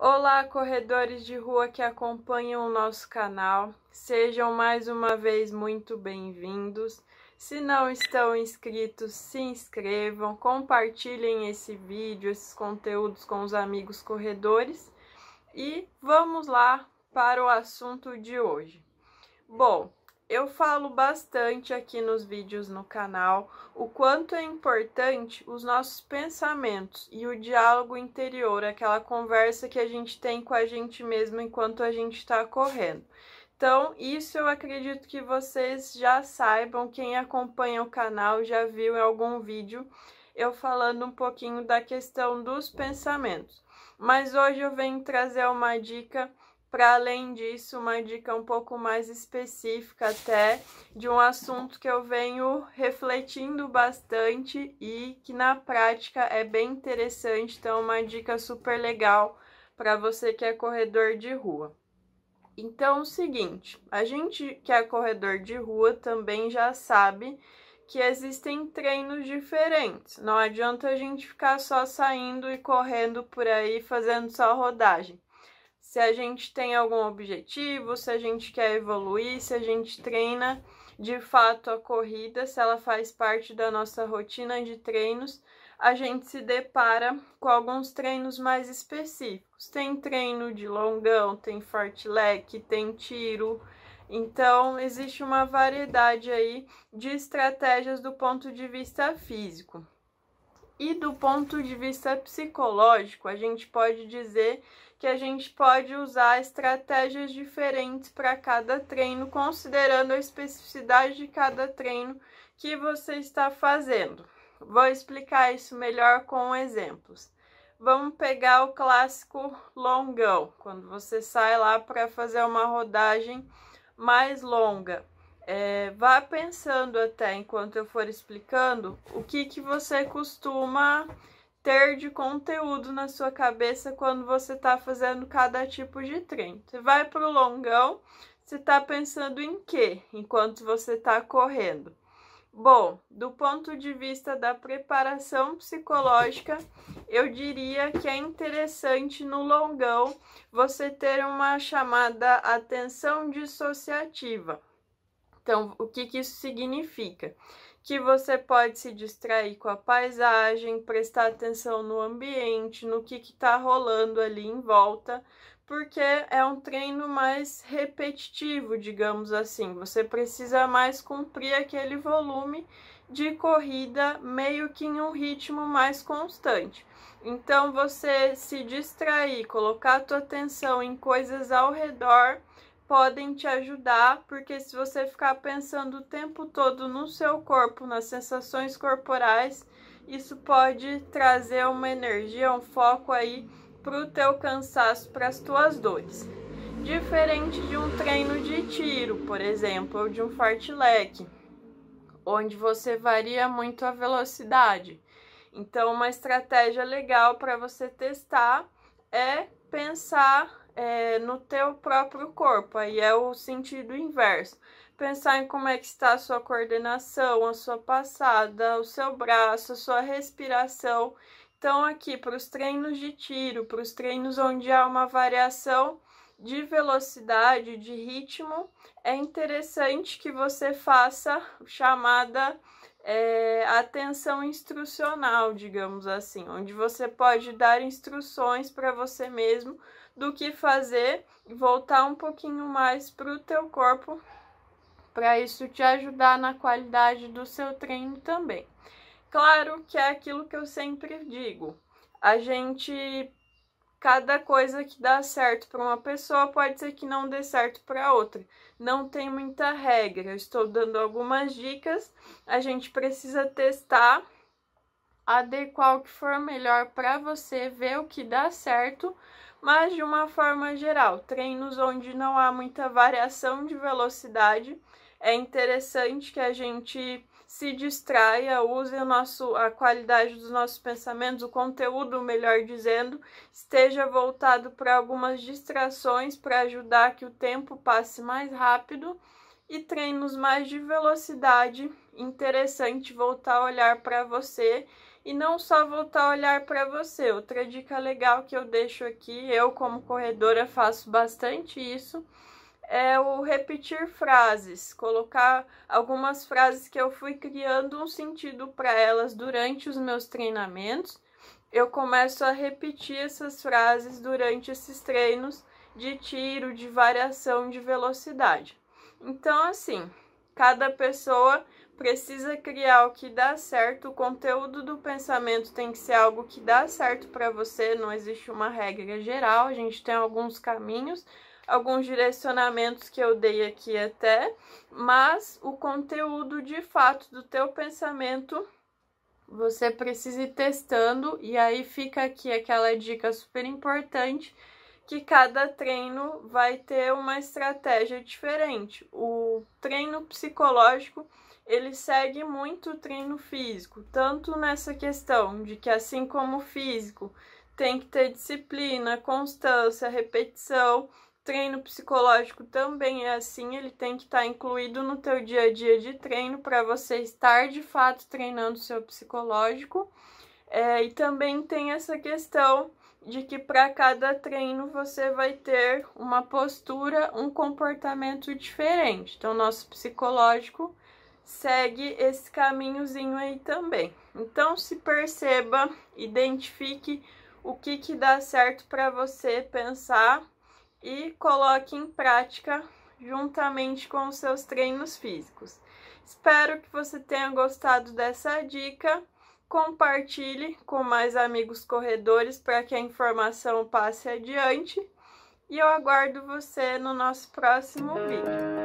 Olá, corredores de rua que acompanham o nosso canal. Sejam mais uma vez muito bem-vindos. Se não estão inscritos, se inscrevam, compartilhem esse vídeo, esses conteúdos com os amigos corredores. E vamos lá para o assunto de hoje. Bom, eu falo bastante aqui nos vídeos no canal o quanto é importante os nossos pensamentos e o diálogo interior, aquela conversa que a gente tem com a gente mesmo enquanto a gente está correndo. Então, isso eu acredito que vocês já saibam, quem acompanha o canal já viu em algum vídeo eu falando um pouquinho da questão dos pensamentos. Mas hoje eu venho trazer uma dica para além disso, uma dica um pouco mais específica até de um assunto que eu venho refletindo bastante e que na prática é bem interessante, então é uma dica super legal para você que é corredor de rua. Então, é o seguinte, a gente que é corredor de rua também já sabe que existem treinos diferentes. Não adianta a gente ficar só saindo e correndo por aí fazendo só rodagem se a gente tem algum objetivo, se a gente quer evoluir, se a gente treina de fato a corrida, se ela faz parte da nossa rotina de treinos, a gente se depara com alguns treinos mais específicos. Tem treino de longão, tem fartlek, tem tiro. Então, existe uma variedade aí de estratégias do ponto de vista físico. E do ponto de vista psicológico, a gente pode dizer que a gente pode usar estratégias diferentes para cada treino, considerando a especificidade de cada treino que você está fazendo. Vou explicar isso melhor com exemplos. Vamos pegar o clássico longão, quando você sai lá para fazer uma rodagem mais longa. É, vá pensando até enquanto eu for explicando o que, que você costuma ter de conteúdo na sua cabeça quando você está fazendo cada tipo de treino. Você vai para o longão, você está pensando em quê enquanto você está correndo? Bom, do ponto de vista da preparação psicológica, eu diria que é interessante no longão você ter uma chamada atenção dissociativa. Então, o que, que isso significa? que você pode se distrair com a paisagem, prestar atenção no ambiente, no que está rolando ali em volta, porque é um treino mais repetitivo, digamos assim. Você precisa mais cumprir aquele volume de corrida meio que em um ritmo mais constante. Então, você se distrair, colocar a tua atenção em coisas ao redor podem te ajudar, porque se você ficar pensando o tempo todo no seu corpo, nas sensações corporais, isso pode trazer uma energia, um foco aí para o teu cansaço, para as tuas dores. Diferente de um treino de tiro, por exemplo, ou de um fartlek, onde você varia muito a velocidade. Então, uma estratégia legal para você testar é pensar é, no teu próprio corpo. Aí é o sentido inverso. Pensar em como é que está a sua coordenação, a sua passada, o seu braço, a sua respiração. Então, aqui para os treinos de tiro, para os treinos onde há uma variação de velocidade, de ritmo, é interessante que você faça chamada é, atenção instrucional, digamos assim, onde você pode dar instruções para você mesmo do que fazer, voltar um pouquinho mais para o teu corpo, para isso te ajudar na qualidade do seu treino também. Claro que é aquilo que eu sempre digo, a gente cada coisa que dá certo para uma pessoa pode ser que não dê certo para outra. Não tem muita regra. Eu estou dando algumas dicas. A gente precisa testar, adequar o que for melhor para você, ver o que dá certo, mas de uma forma geral, treinos onde não há muita variação de velocidade, é interessante que a gente se distraia, use o nosso, a qualidade dos nossos pensamentos, o conteúdo, melhor dizendo, esteja voltado para algumas distrações para ajudar que o tempo passe mais rápido e treinos mais de velocidade. Interessante voltar a olhar para você e não só voltar a olhar para você. Outra dica legal que eu deixo aqui, eu como corredora faço bastante isso é o repetir frases, colocar algumas frases que eu fui criando um sentido para elas durante os meus treinamentos. Eu começo a repetir essas frases durante esses treinos de tiro, de variação de velocidade. Então, assim, cada pessoa precisa criar o que dá certo. O conteúdo do pensamento tem que ser algo que dá certo para você, não existe uma regra geral, a gente tem alguns caminhos alguns direcionamentos que eu dei aqui até, mas o conteúdo de fato do teu pensamento você precisa ir testando e aí fica aqui aquela dica super importante que cada treino vai ter uma estratégia diferente. O treino psicológico, ele segue muito o treino físico, tanto nessa questão de que assim como o físico, tem que ter disciplina, constância, repetição, treino psicológico também é assim, ele tem que estar tá incluído no teu dia a dia de treino para você estar de fato treinando o seu psicológico. É, e também tem essa questão de que para cada treino você vai ter uma postura, um comportamento diferente. Então, nosso psicológico segue esse caminhozinho aí também. Então, se perceba, identifique o que, que dá certo para você pensar e coloque em prática juntamente com os seus treinos físicos. Espero que você tenha gostado dessa dica. Compartilhe com mais amigos corredores para que a informação passe adiante. E eu aguardo você no nosso próximo vídeo.